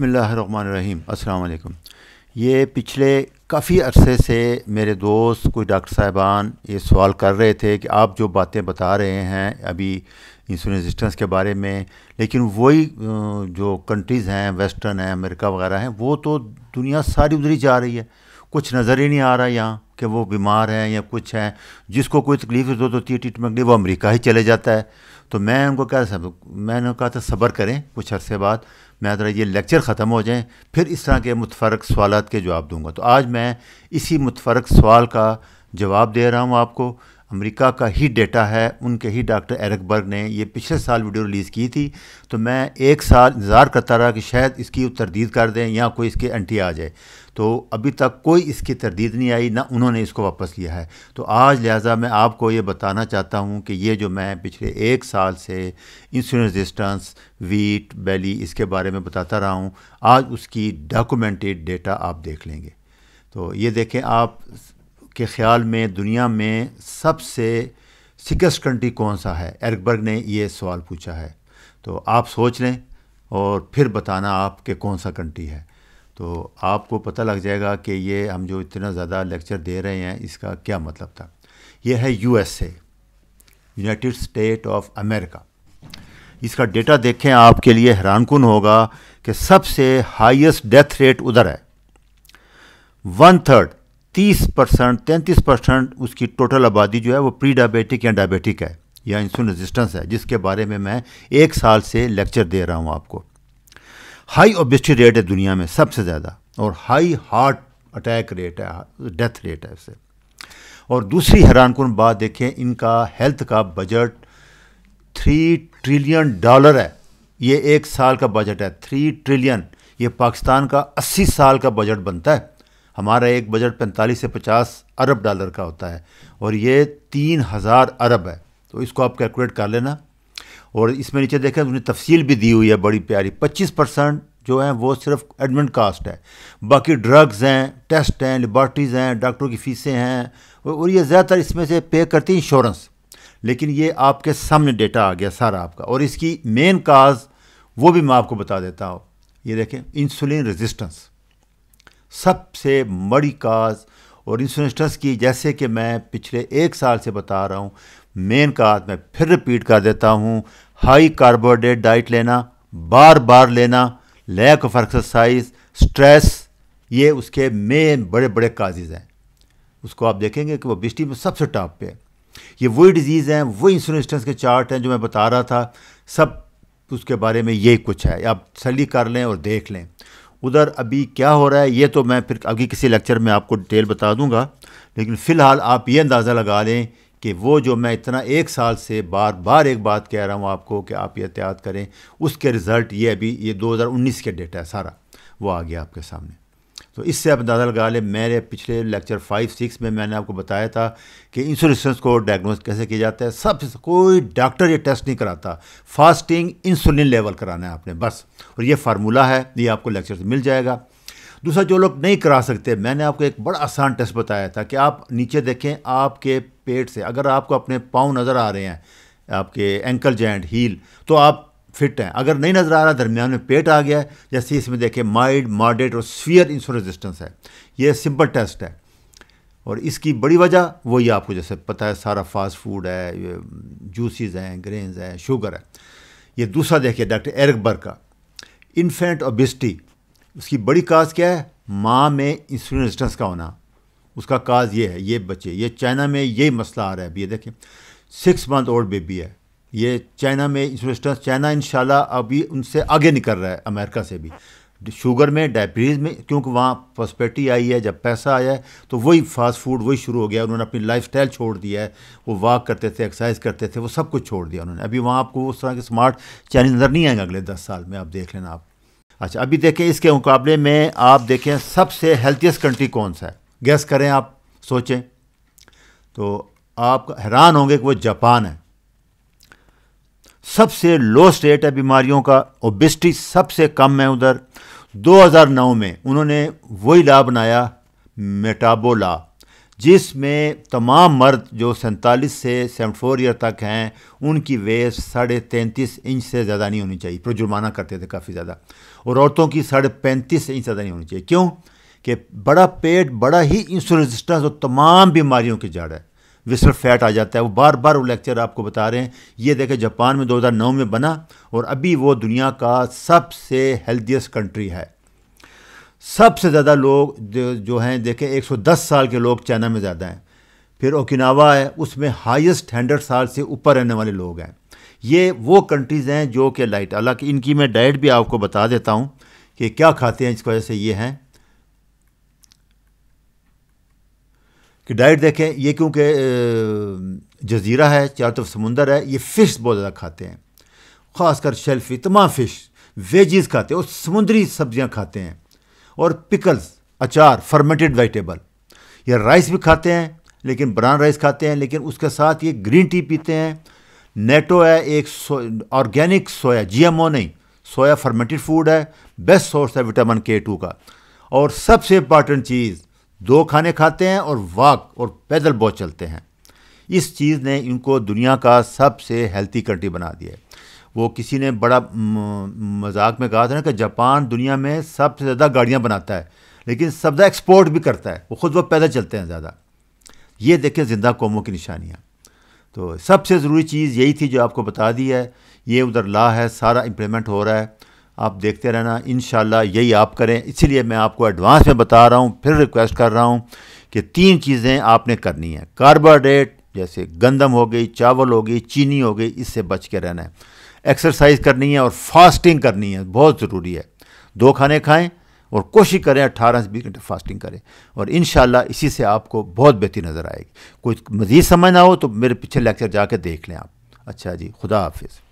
बसमीम अस्सलाम ये पिछले काफ़ी अरसे से मेरे दोस्त कोई डॉक्टर साहबान ये सवाल कर रहे थे कि आप जो बातें बता रहे हैं अभी इंसुलिन रेजिस्टेंस के बारे में लेकिन वही जो कंट्रीज़ हैं वेस्टर्न हैं अमेरिका वगैरह हैं वो तो दुनिया सारी उधर ही जा रही है कुछ नज़र ही नहीं आ रहा यहाँ कि वो बीमार हैं या कुछ हैं जिसको कोई तकलीफ जरूरत होती है ट्रीटमेंट के लिए वो अमरीका ही चले जाता है तो मैं उनको कह सब मैंने कहा था तो सब्र करें कुछ अरसे बाद मैं ज़रा ये लेक्चर ख़त्म हो जाए फिर इस तरह के मुतफ़रक सवाल के जवाब दूँगा तो आज मैं इसी मुतफ़रक सवाल का जवाब दे रहा हूँ आपको अमेरिका का ही डेटा है उनके ही डॉक्टर एरकबर्ग ने ये पिछले साल वीडियो रिलीज़ की थी तो मैं एक साल इंतज़ार करता रहा कि शायद इसकी तरदीद कर दें या कोई इसके एंटी आ जाए तो अभी तक कोई इसकी तरदीद नहीं आई ना उन्होंने इसको वापस लिया है तो आज लिहाजा मैं आपको ये बताना चाहता हूँ कि ये जो मैं पिछले एक साल से इंसुलिन रेजिस्टेंस वीट बेली इसके बारे में बताता रहा हूँ आज उसकी डॉक्यूमेंटेड डेटा आप देख लेंगे तो ये देखें आप के ख्याल में दुनिया में सबसे सिकस्ट कंट्री कौन सा है एर्कबर्ग ने ये सवाल पूछा है तो आप सोच लें और फिर बताना आप कि कौन सा कंट्री है तो आपको पता लग जाएगा कि ये हम जो इतना ज़्यादा लेक्चर दे रहे हैं इसका क्या मतलब था ये है USA United State of America इसका डेटा देखें आपके लिए हैरानकुन होगा कि सबसे हाईएस्ट डेथ रेट उधर है वन थर्ड तीस परसेंट तैंतीस परसेंट उसकी टोटल आबादी जो है वो प्री डायबिटिक या डायबिटिक है या इंसुलिन रेजिस्टेंस है जिसके बारे में मैं एक साल से लेक्चर दे रहा हूँ आपको हाई ओबिस्टी रेट है दुनिया में सबसे ज़्यादा और हाई हार्ट अटैक रेट है डेथ रेट है उससे और दूसरी हैरानकुन बात देखें इनका हेल्थ का बजट थ्री ट्रिलियन डॉलर है ये एक साल का बजट है थ्री ट्रिलियन ये पाकिस्तान का अस्सी साल का बजट बनता है हमारा एक बजट पैंतालीस से पचास अरब डॉलर का होता है और ये तीन हज़ार अरब है तो इसको आप कैलकुलेट कर लेना और इसमें नीचे देखें उन्हें तफसील भी दी हुई है बड़ी प्यारी पच्चीस परसेंट जो है वो सिर्फ एडमिट कास्ट है बाकी ड्रग्स हैं टेस्ट हैं लेबॉर्ट्रीज़ हैं डॉक्टरों की फ़ीसें हैं और ये ज़्यादातर इसमें से पे करती हैं इंश्योरेंस लेकिन ये आपके सामने डेटा आ गया सारा आपका और इसकी मेन काज वो भी मैं आपको बता देता हूँ ये देखें इंसुलिन रेजिस्टेंस सबसे बड़ी काज और इंसुरेंस ट्रस्ट की जैसे कि मैं पिछले एक साल से बता रहा हूँ मेन काज मैं फिर रिपीट कर देता हूँ हाई कार्बोहाइड्रेट डाइट लेना बार बार लेना लैक ऑफ एक्सरसाइज स्ट्रेस ये उसके मेन बड़े बड़े काजेज़ हैं उसको आप देखेंगे कि वो बिस्टी में सबसे टॉप पे है ये वही डिजीज़ हैं वही इंसुरेंस के चार्ट हैं जो मैं बता रहा था सब उसके बारे में यही कुछ है आप सली कर लें और देख लें उधर अभी क्या हो रहा है ये तो मैं फिर अभी किसी लेक्चर में आपको डिटेल बता दूंगा लेकिन फ़िलहाल आप ये अंदाज़ा लगा लें कि वो जो मैं इतना एक साल से बार बार एक बात कह रहा हूँ आपको कि आप एहतियात करें उसके रिज़ल्ट ये अभी ये 2019 के डेटा है सारा वो आ गया आपके सामने तो इससे आप अंदाज़ा लगा लें मेरे पिछले लेक्चर फाइव सिक्स में मैंने आपको बताया था कि इंसुलिसंस को डायग्नोज कैसे किया जाता है सबसे कोई डॉक्टर ये टेस्ट नहीं कराता फास्टिंग इंसुलिन लेवल कराना है आपने बस और ये फार्मूला है ये आपको लेक्चर से मिल जाएगा दूसरा जो लोग नहीं करा सकते मैंने आपको एक बड़ा आसान टेस्ट बताया था कि आप नीचे देखें आपके पेट से अगर आपको अपने पाँव नज़र आ रहे हैं आपके एंकल जॉइंट हील तो आप फिट हैं अगर नहीं नज़र आ रहा दरमियान में पेट आ गया है जैसे इसमें देखें माइल्ड मॉडरेट और स्वियर इंसुलिन रेजिस्टेंस है ये सिंपल टेस्ट है और इसकी बड़ी वजह वही आपको जैसे पता है सारा फास्ट फूड है जूसीज हैं ग्रेन्स हैं शुगर है ये दूसरा देखिए डॉक्टर एरकबर का इन्फेंट ओबिस्टी उसकी बड़ी काज क्या है माँ में इंसुलिन रेजिस्टेंस का होना उसका काज ये है ये बच्चे ये चाइना में यही मसला आ रहा है अभी ये देखें सिक्स मंथ ओल्ड बेबी है ये चाइना में इंश्योरेंस चाइना इन अभी उनसे आगे निकल रहा है अमेरिका से भी शुगर में डायबिटीज़ में क्योंकि वहाँ प्रॉस्पेटी आई है जब पैसा आया है तो वही फास्ट फूड वही शुरू हो गया उन्होंने अपनी लाइफ स्टाइल छोड़ दिया है वो वॉक करते थे एक्सरसाइज करते थे वो सब कुछ छोड़ दिया उन्होंने अभी वहाँ आपको उस तरह के स्मार्ट चाइनीज नज़र नहीं आएंगे अगले दस साल में आप देख लेना आप अच्छा अभी देखें इसके मुकाबले में आप देखें सबसे हेल्थियस्ट कंट्री कौन सा है गैस करें आप सोचें तो आप हैरान होंगे कि वो जापान है सबसे लोस्ट रेट है बीमारियों का ओबिस्टी सबसे कम है उधर 2009 में उन्होंने वही ला बनाया मेटाबोला जिसमें तमाम मर्द जो सैंतालीस से फोर ईयर तक हैं उनकी वेस्ट साढ़े तैंतीस इंच से ज़्यादा नहीं होनी चाहिए जुर्माना करते थे काफ़ी ज़्यादा और औरतों की साढ़े पैंतीस इंच ज़्यादा नहीं होनी चाहिए क्यों कि बड़ा पेट बड़ा ही इंसुलिन रेजिस्टेंस और तमाम बीमारियों की जड़ है विसल फैट आ जाता है वो बार बार वो लेक्चर आपको बता रहे हैं ये देखें जापान में 2009 में बना और अभी वो दुनिया का सबसे हेल्दीस्ट कंट्री है सबसे ज़्यादा लोग जो हैं देखें 110 साल के लोग चाइना में ज़्यादा हैं फिर ओकिनावा है उसमें हाइस्ट हंड्रेड साल से ऊपर रहने वाले लोग हैं ये वो कंट्रीज़ हैं जो कि लाइट हालाँकि इनकी मैं डाइट भी आपको बता देता हूँ कि क्या खाते हैं इस वजह से ये हैं कि डाइट देखें ये क्योंकि जजीरा है चारों तरफ समुंदर है ये फ़िश बहुत ज़्यादा खाते हैं ख़ासकर शेल्फी तमाम फ़िश वेजिज़ खाते हैं और समुद्री सब्जियां खाते हैं और पिकल्स अचार फर्मेंटेड वेजिटेबल या राइस भी खाते हैं लेकिन ब्राउन राइस खाते हैं लेकिन उसके साथ ये ग्रीन टी पीते हैं नेटो है एक ऑर्गेनिक सो, सोया ओ नहीं सोया फर्मेंटेड फूड है बेस्ट सोर्स है विटामिन के टू का और सबसे इंपॉर्टेंट चीज़ दो खाने खाते हैं और वॉक और पैदल बहुत चलते हैं इस चीज़ ने इनको दुनिया का सबसे हेल्थी कंट्री बना दिया है वो किसी ने बड़ा मजाक में कहा था ना कि जापान दुनिया में सबसे ज़्यादा गाड़ियाँ बनाता है लेकिन सब ज़्यादा एक्सपोर्ट भी करता है वो खुद वो पैदल चलते हैं ज़्यादा ये देखें जिंदा कौमों की निशानियाँ तो सबसे ज़रूरी चीज़ यही थी जो आपको बता दी है ये उधर ला है सारा इम्प्लीमेंट हो रहा है आप देखते रहना इन यही आप करें इसीलिए मैं आपको एडवांस में बता रहा हूँ फिर रिक्वेस्ट कर रहा हूँ कि तीन चीज़ें आपने करनी है कार्बोहाइड्रेट जैसे गंदम हो गई चावल हो गई चीनी हो गई इससे बच के रहना है एक्सरसाइज करनी है और फास्टिंग करनी है बहुत ज़रूरी है दो खाने खाएं और कोशिश करें अट्ठारह से बीस घंटे फास्टिंग करें और इन इसी से आपको बहुत बेहतरी नज़र आएगी कोई मज़ीद समझ ना हो तो मेरे पीछे लेक्चर जा देख लें आप अच्छा जी खुदा हाफिज़